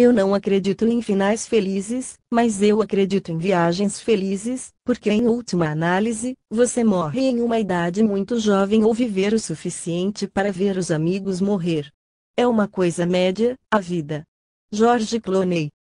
Eu não acredito em finais felizes, mas eu acredito em viagens felizes, porque em última análise, você morre em uma idade muito jovem ou viver o suficiente para ver os amigos morrer. É uma coisa média, a vida. George Clooney